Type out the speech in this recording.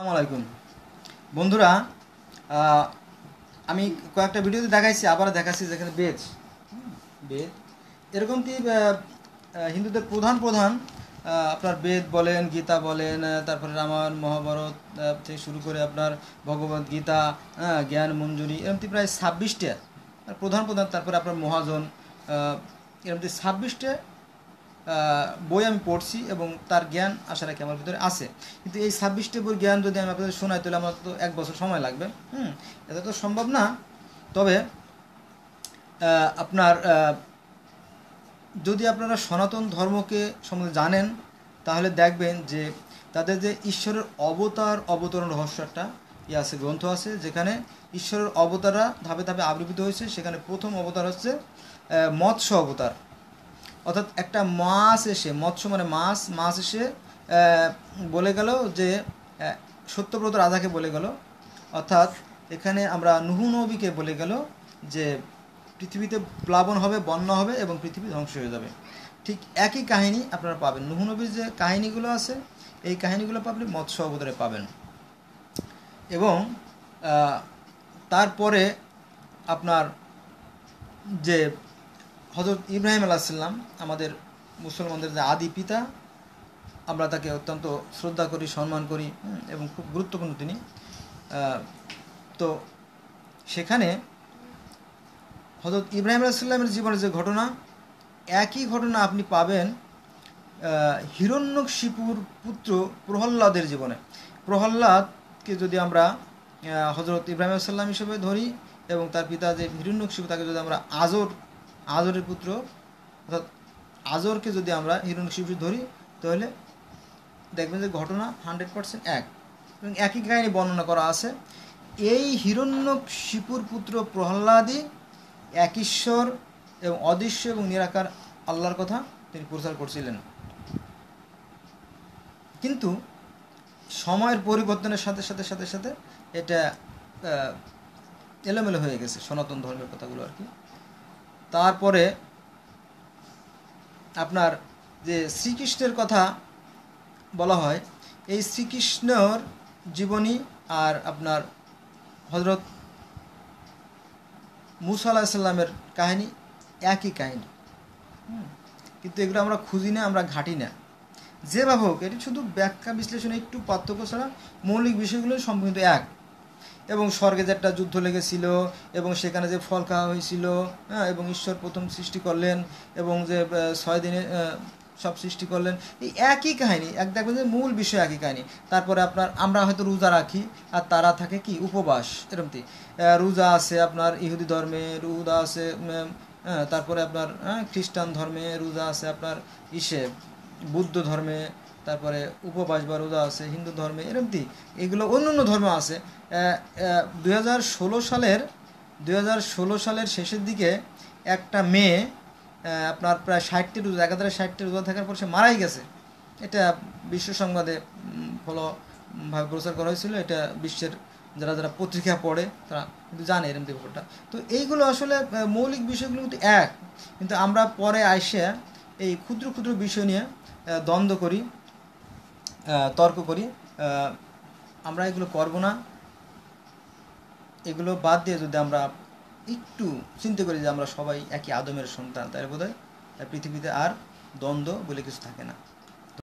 আসসালামাইকুম বন্ধুরা আমি কয়েকটা ভিডিওতে দেখাইছি আবার দেখাচ্ছি যেখানে বেজ বেদ এরকম কি হিন্দুদের প্রধান প্রধান আপনার বেদ বলেন গীতা বলেন তারপরে রামায়ণ মহাভারত থেকে শুরু করে আপনার ভগবত গীতা হ্যাঁ, জ্ঞান মঞ্জুরি এরকমটি প্রায় ছাব্বিশটা প্রধান প্রধান তারপরে আপনার মহাজন এরকমটি ছাব্বিশটা বই আমি পড়ছি এবং তার জ্ঞান আশা রাখি আমার ভিতরে আছে কিন্তু এই ছাব্বিশটি বই জ্ঞান যদি আমি আপনাদের শোনাই তাহলে আমার তো এক বছর সময় লাগবে হুম এটা তো সম্ভব না তবে আপনার যদি আপনারা সনাতন ধর্মকে সম্বন্ধে জানেন তাহলে দেখবেন যে তাদের যে ঈশ্বরের অবতার অবতরণ রহস্য একটা ইয়ে আছে গ্রন্থ আছে যেখানে ঈশ্বরের অবতাররা ধাপে ধাপে আবির্ভূত হয়েছে সেখানে প্রথম অবতার হচ্ছে মৎস্য অবতার অর্থাৎ একটা মাছ এসে মৎস্য মানে মাছ মাছ এসে বলে গেল যে সত্যব্রত রাধাকে বলে গেল অর্থাৎ এখানে আমরা নুহু নবীকে বলে গেল যে পৃথিবীতে প্লাবন হবে বন্যা হবে এবং পৃথিবী ধ্বংস হয়ে যাবে ঠিক একই কাহিনী আপনারা পাবেন নুহু নবীর যে কাহিনীগুলো আছে এই কাহিনীগুলো আপনি মৎস্য অবতারে পাবেন এবং তারপরে আপনার যে হজরত ইব্রাহিম আলাহিসাল্লাম আমাদের মুসলমানদের যে আদি পিতা আমরা তাকে অত্যন্ত শ্রদ্ধা করি সম্মান করি এবং খুব গুরুত্বপূর্ণ তিনি তো সেখানে হজরত ইব্রাহিম আলাহিসাল্লামের জীবনে যে ঘটনা একই ঘটনা আপনি পাবেন হিরণ্যকশিপুর পুত্র প্রহল্লাদের জীবনে প্রহল্লাদকে যদি আমরা হজরত ইব্রাহিম আলাহিসাল্লাম হিসেবে ধরি এবং তার পিতা যে হিরণ্যকশিপু তাকে যদি আমরা আজর আজরের পুত্র অর্থাৎ আজরকে যদি আমরা শিশু ধরি তাহলে দেখবেন যে ঘটনা হান্ড্রেড পার্সেন্ট এক এবং একই কাহিনী বর্ণনা করা আছে এই হিরণ্য শিপুর পুত্র প্রহ্লাদই এক ঈশ্বর এবং অদৃশ্য এবং নিরাকার আল্লাহর কথা তিনি প্রচার করছিলেন কিন্তু সময়ের পরিবর্তনের সাথে সাথে সাথে সাথে এটা এলোমেলো হয়ে গেছে সনাতন ধর্মের কথাগুলো আর কি তারপরে আপনার যে শ্রীকৃষ্ণের কথা বলা হয় এই শ্রীকৃষ্ণর জীবনী আর আপনার হজরত মুসা আলাহিসাল্লামের কাহিনী একই কাহিনী কিন্তু এগুলো আমরা খুঁজি না আমরা ঘাঁটি না যেভাবে হোক এটি শুধু ব্যাখ্যা বিশ্লেষণে একটু পার্থক্য ছাড়া মৌলিক বিষয়গুলো সম্পর্কিত এক এবং স্বর্গে যে একটা যুদ্ধ লেগেছিল এবং সেখানে যে ফল খাওয়া হয়েছিল হ্যাঁ এবং ঈশ্বর প্রথম সৃষ্টি করলেন এবং যে ছয় দিনে সব সৃষ্টি করলেন এই একই কাহিনী এক দেখবেন যে মূল বিষয় একই কাহিনী তারপরে আপনার আমরা হয়তো রোজা রাখি আর তারা থাকে কি উপবাস এরমতি রোজা আছে আপনার ইহুদি ধর্মে রোজা আছে হ্যাঁ, তারপরে আপনার হ্যাঁ, খ্রিস্টান ধর্মে রোজা আছে আপনার ইসে বুদ্ধ ধর্মে তারপরে উপবাস বা রোজা আছে হিন্দু ধর্মে এরমতি এগুলো অন্য অন্য ধর্ম আছে দুই সালের দুই সালের শেষের দিকে একটা মেয়ে আপনার প্রায় ষাটটি রোজা একাধারে ষাটটি রোজা থাকার পর সে মারাই গেছে এটা বিশ্ব সংবাদে ফলভাবে প্রচার করা হয়েছিল এটা বিশ্বের যারা যারা পত্রিকা পড়ে তারা কিন্তু জানে এরম ব্যাপারটা তো এইগুলো আসলে মৌলিক বিষয়গুলো কিন্তু এক কিন্তু আমরা পরে আইসে এই ক্ষুদ্র ক্ষুদ্র বিষয় নিয়ে দ্বন্দ্ব করি তর্ক করি আমরা এগুলো করব না এগুলো বাদ দিয়ে যদি আমরা একটু চিন্তা করি যে আমরা সবাই একই আদমের সন্তান তাহলে বোধ হয় পৃথিবীতে আর দ্বন্দ্ব বলে কিছু থাকে না